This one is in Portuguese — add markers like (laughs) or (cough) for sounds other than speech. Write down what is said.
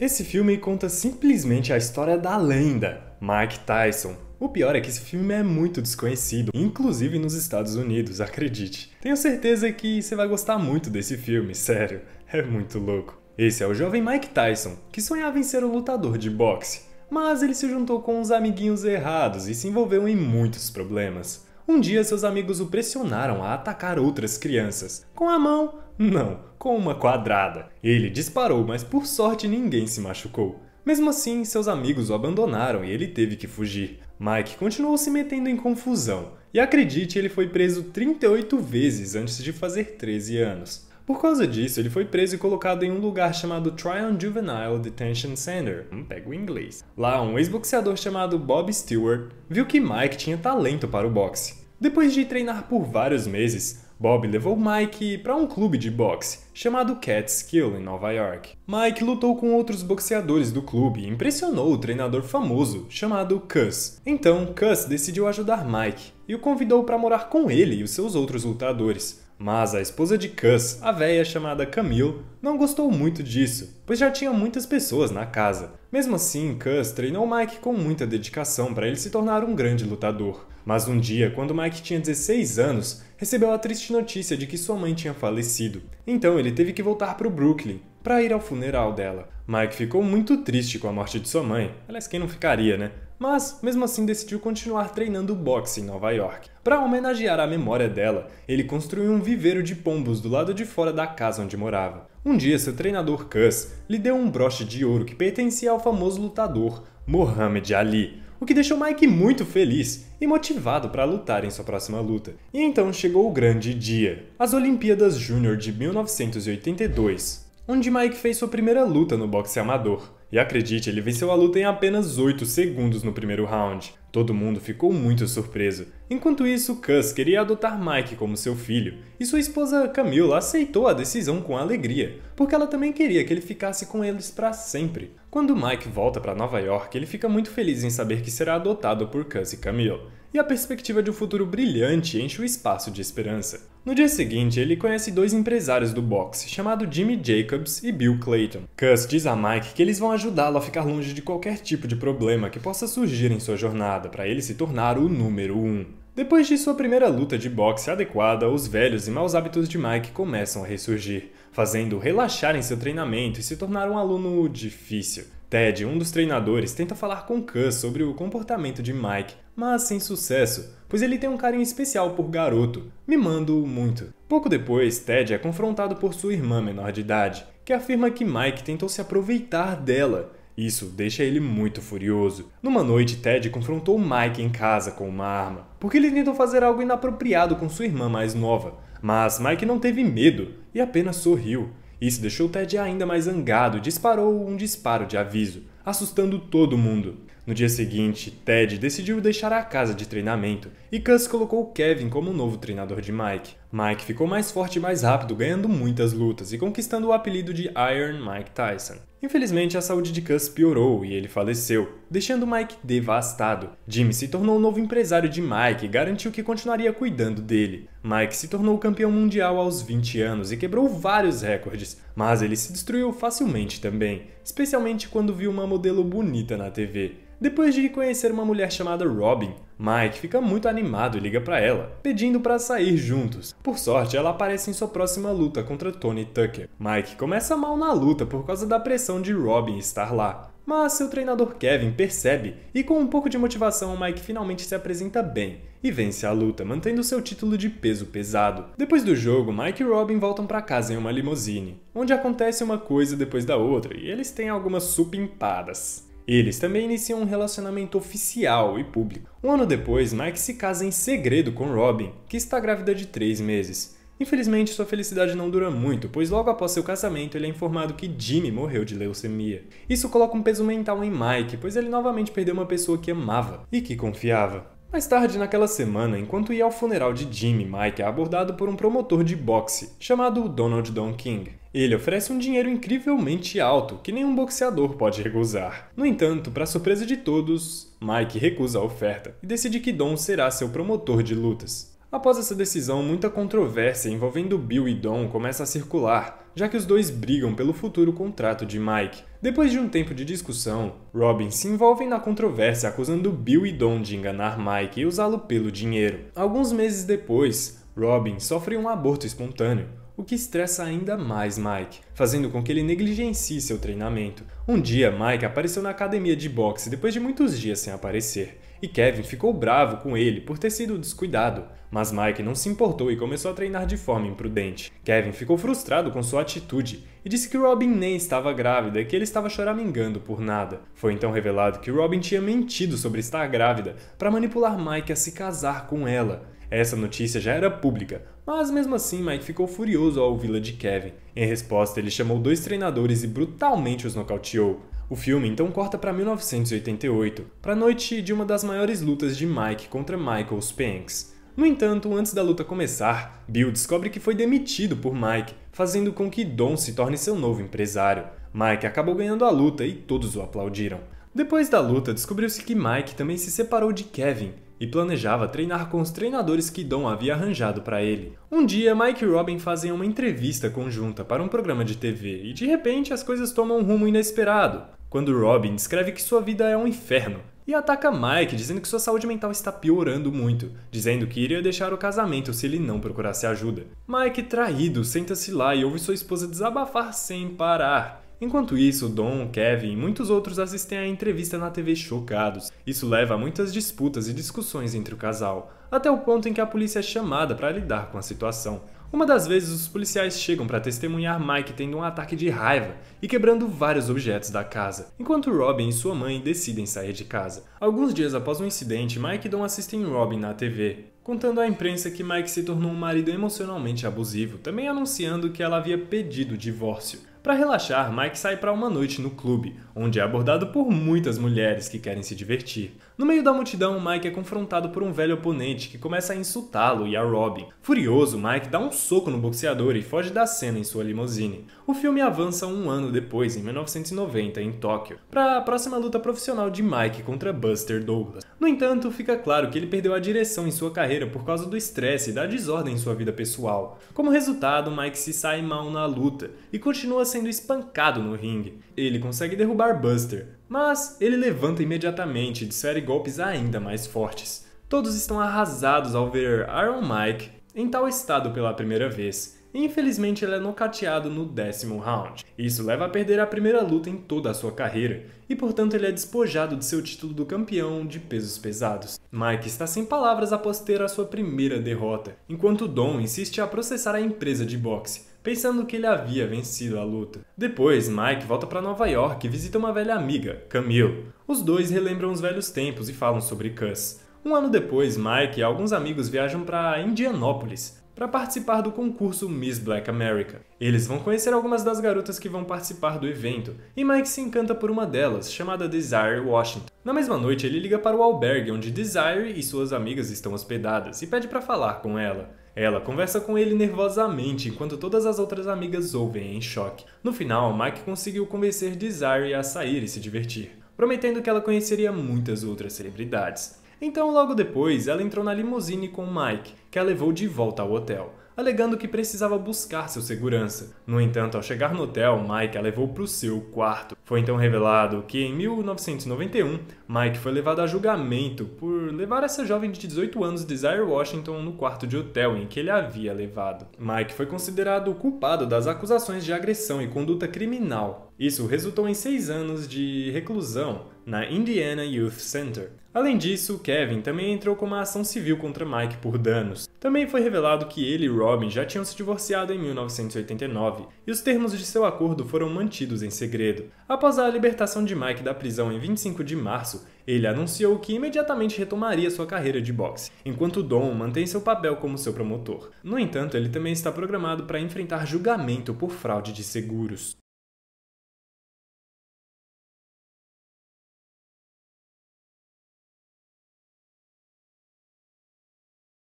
Esse filme conta simplesmente a história da lenda, Mike Tyson. O pior é que esse filme é muito desconhecido, inclusive nos Estados Unidos, (laughs) acredite. Tenho certeza que você vai gostar muito desse filme, sério, é muito louco. Esse é o jovem Mike Tyson, que sonhava em ser um lutador de boxe, mas ele se juntou com uns amiguinhos errados e se envolveu em muitos problemas. Um dia, seus amigos o pressionaram a atacar outras crianças, com a mão não, com uma quadrada. Ele disparou, mas por sorte ninguém se machucou. Mesmo assim, seus amigos o abandonaram e ele teve que fugir. Mike continuou se metendo em confusão, e acredite, ele foi preso 38 vezes antes de fazer 13 anos. Por causa disso, ele foi preso e colocado em um lugar chamado Tryon Juvenile Detention Center, hum, pega o inglês. Lá, um ex-boxeador chamado Bob Stewart viu que Mike tinha talento para o boxe. Depois de treinar por vários meses, Bob levou Mike para um clube de boxe chamado Catskill em Nova York. Mike lutou com outros boxeadores do clube e impressionou o treinador famoso chamado Cus. Então, Cus decidiu ajudar Mike e o convidou para morar com ele e os seus outros lutadores. Mas a esposa de Cus, a véia chamada Camille, não gostou muito disso, pois já tinha muitas pessoas na casa. Mesmo assim, Cus treinou Mike com muita dedicação para ele se tornar um grande lutador. Mas um dia, quando Mike tinha 16 anos, recebeu a triste notícia de que sua mãe tinha falecido. Então ele teve que voltar para o Brooklyn para ir ao funeral dela. Mike ficou muito triste com a morte de sua mãe. Aliás, quem não ficaria, né? Mas, mesmo assim, decidiu continuar treinando boxe em Nova York. Para homenagear a memória dela, ele construiu um viveiro de pombos do lado de fora da casa onde morava. Um dia, seu treinador Cus lhe deu um broche de ouro que pertencia ao famoso lutador Muhammad Ali, o que deixou Mike muito feliz e motivado para lutar em sua próxima luta. E então chegou o grande dia, as Olimpíadas Júnior de 1982, onde Mike fez sua primeira luta no boxe amador. E acredite, ele venceu a luta em apenas 8 segundos no primeiro round. Todo mundo ficou muito surpreso. Enquanto isso, Cus queria adotar Mike como seu filho, e sua esposa Camila aceitou a decisão com alegria, porque ela também queria que ele ficasse com eles para sempre. Quando Mike volta para Nova York, ele fica muito feliz em saber que será adotado por Cus e Camille, e a perspectiva de um futuro brilhante enche o espaço de esperança. No dia seguinte, ele conhece dois empresários do boxe, chamado Jimmy Jacobs e Bill Clayton. Cus diz a Mike que eles vão ajudá-lo a ficar longe de qualquer tipo de problema que possa surgir em sua jornada, para ele se tornar o número um. Depois de sua primeira luta de boxe adequada, os velhos e maus hábitos de Mike começam a ressurgir fazendo relaxar em seu treinamento e se tornar um aluno difícil. Ted, um dos treinadores, tenta falar com Khan sobre o comportamento de Mike, mas sem sucesso, pois ele tem um carinho especial por garoto, mimando muito. Pouco depois, Ted é confrontado por sua irmã menor de idade, que afirma que Mike tentou se aproveitar dela. Isso deixa ele muito furioso. Numa noite, Ted confrontou Mike em casa com uma arma, porque ele tentou fazer algo inapropriado com sua irmã mais nova, mas Mike não teve medo e apenas sorriu. Isso deixou Ted ainda mais zangado e disparou um disparo de aviso, assustando todo mundo. No dia seguinte, Ted decidiu deixar a casa de treinamento e Cus colocou Kevin como novo treinador de Mike. Mike ficou mais forte e mais rápido, ganhando muitas lutas e conquistando o apelido de Iron Mike Tyson. Infelizmente, a saúde de Cus piorou e ele faleceu, deixando Mike devastado. Jimmy se tornou o novo empresário de Mike e garantiu que continuaria cuidando dele. Mike se tornou campeão mundial aos 20 anos e quebrou vários recordes, mas ele se destruiu facilmente também, especialmente quando viu uma modelo bonita na TV. Depois de conhecer uma mulher chamada Robin, Mike fica muito animado e liga para ela, pedindo para sair juntos. Por sorte, ela aparece em sua próxima luta contra Tony Tucker. Mike começa mal na luta por causa da pressão de Robin estar lá. Mas seu treinador Kevin percebe e, com um pouco de motivação, Mike finalmente se apresenta bem e vence a luta, mantendo seu título de peso pesado. Depois do jogo, Mike e Robin voltam para casa em uma limusine, onde acontece uma coisa depois da outra e eles têm algumas supimpadas. Eles também iniciam um relacionamento oficial e público. Um ano depois, Mike se casa em segredo com Robin, que está grávida de três meses. Infelizmente, sua felicidade não dura muito, pois logo após seu casamento ele é informado que Jimmy morreu de leucemia. Isso coloca um peso mental em Mike, pois ele novamente perdeu uma pessoa que amava e que confiava. Mais tarde naquela semana, enquanto ia ao funeral de Jimmy, Mike é abordado por um promotor de boxe chamado Donald Don King. Ele oferece um dinheiro incrivelmente alto que nenhum boxeador pode recusar. No entanto, para surpresa de todos, Mike recusa a oferta e decide que Don será seu promotor de lutas. Após essa decisão, muita controvérsia envolvendo Bill e Don começa a circular, já que os dois brigam pelo futuro contrato de Mike. Depois de um tempo de discussão, Robin se envolve na controvérsia acusando Bill e Don de enganar Mike e usá-lo pelo dinheiro. Alguns meses depois, Robin sofre um aborto espontâneo, o que estressa ainda mais Mike, fazendo com que ele negligencie seu treinamento. Um dia, Mike apareceu na academia de boxe depois de muitos dias sem aparecer, e Kevin ficou bravo com ele por ter sido descuidado, mas Mike não se importou e começou a treinar de forma imprudente. Kevin ficou frustrado com sua atitude e disse que Robin nem estava grávida e que ele estava choramingando por nada. Foi então revelado que Robin tinha mentido sobre estar grávida para manipular Mike a se casar com ela. Essa notícia já era pública, mas mesmo assim Mike ficou furioso ao ouvi-la de Kevin. Em resposta, ele chamou dois treinadores e brutalmente os nocauteou. O filme então corta para 1988, para a noite de uma das maiores lutas de Mike contra Michael Spinks. No entanto, antes da luta começar, Bill descobre que foi demitido por Mike, fazendo com que Don se torne seu novo empresário. Mike acabou ganhando a luta e todos o aplaudiram. Depois da luta, descobriu-se que Mike também se separou de Kevin e planejava treinar com os treinadores que Dom havia arranjado para ele. Um dia, Mike e Robin fazem uma entrevista conjunta para um programa de TV e de repente as coisas tomam um rumo inesperado, quando Robin descreve que sua vida é um inferno e ataca Mike, dizendo que sua saúde mental está piorando muito, dizendo que iria deixar o casamento se ele não procurasse ajuda. Mike, traído, senta-se lá e ouve sua esposa desabafar sem parar. Enquanto isso, Dom, Kevin e muitos outros assistem à entrevista na TV chocados. Isso leva a muitas disputas e discussões entre o casal, até o ponto em que a polícia é chamada para lidar com a situação. Uma das vezes, os policiais chegam para testemunhar Mike tendo um ataque de raiva e quebrando vários objetos da casa, enquanto Robin e sua mãe decidem sair de casa. Alguns dias após o incidente, Mike e Don assistem Robin na TV, contando à imprensa que Mike se tornou um marido emocionalmente abusivo, também anunciando que ela havia pedido o divórcio. Para relaxar, Mike sai para uma noite no clube, onde é abordado por muitas mulheres que querem se divertir. No meio da multidão, Mike é confrontado por um velho oponente que começa a insultá-lo e a Robin. Furioso, Mike dá um soco no boxeador e foge da cena em sua limusine. O filme avança um ano depois, em 1990, em Tóquio, para a próxima luta profissional de Mike contra Buster Douglas. No entanto, fica claro que ele perdeu a direção em sua carreira por causa do estresse e da desordem em sua vida pessoal. Como resultado, Mike se sai mal na luta e continua sendo espancado no ringue. Ele consegue derrubar Buster, mas ele levanta imediatamente e desfere golpes ainda mais fortes. Todos estão arrasados ao ver Iron Mike em tal estado pela primeira vez. E infelizmente ele é nocateado no décimo round. Isso leva a perder a primeira luta em toda a sua carreira, e portanto ele é despojado de seu título do campeão de pesos pesados. Mike está sem palavras após ter a sua primeira derrota, enquanto Dom insiste a processar a empresa de boxe, pensando que ele havia vencido a luta. Depois, Mike volta para Nova York e visita uma velha amiga, Camille. Os dois relembram os velhos tempos e falam sobre Cus. Um ano depois, Mike e alguns amigos viajam para Indianópolis para participar do concurso Miss Black America. Eles vão conhecer algumas das garotas que vão participar do evento, e Mike se encanta por uma delas, chamada Desire Washington. Na mesma noite, ele liga para o albergue onde Desire e suas amigas estão hospedadas e pede para falar com ela. Ela conversa com ele nervosamente enquanto todas as outras amigas ouvem em choque. No final, Mike conseguiu convencer Desiree a sair e se divertir, prometendo que ela conheceria muitas outras celebridades. Então, logo depois, ela entrou na limusine com Mike, que a levou de volta ao hotel alegando que precisava buscar seu segurança. No entanto, ao chegar no hotel, Mike a levou para o seu quarto. Foi então revelado que em 1991, Mike foi levado a julgamento por levar essa jovem de 18 anos, Desire Washington, no quarto de hotel em que ele havia levado. Mike foi considerado culpado das acusações de agressão e conduta criminal isso resultou em seis anos de reclusão na Indiana Youth Center. Além disso, Kevin também entrou com uma ação civil contra Mike por danos. Também foi revelado que ele e Robin já tinham se divorciado em 1989, e os termos de seu acordo foram mantidos em segredo. Após a libertação de Mike da prisão em 25 de março, ele anunciou que imediatamente retomaria sua carreira de boxe, enquanto Don mantém seu papel como seu promotor. No entanto, ele também está programado para enfrentar julgamento por fraude de seguros.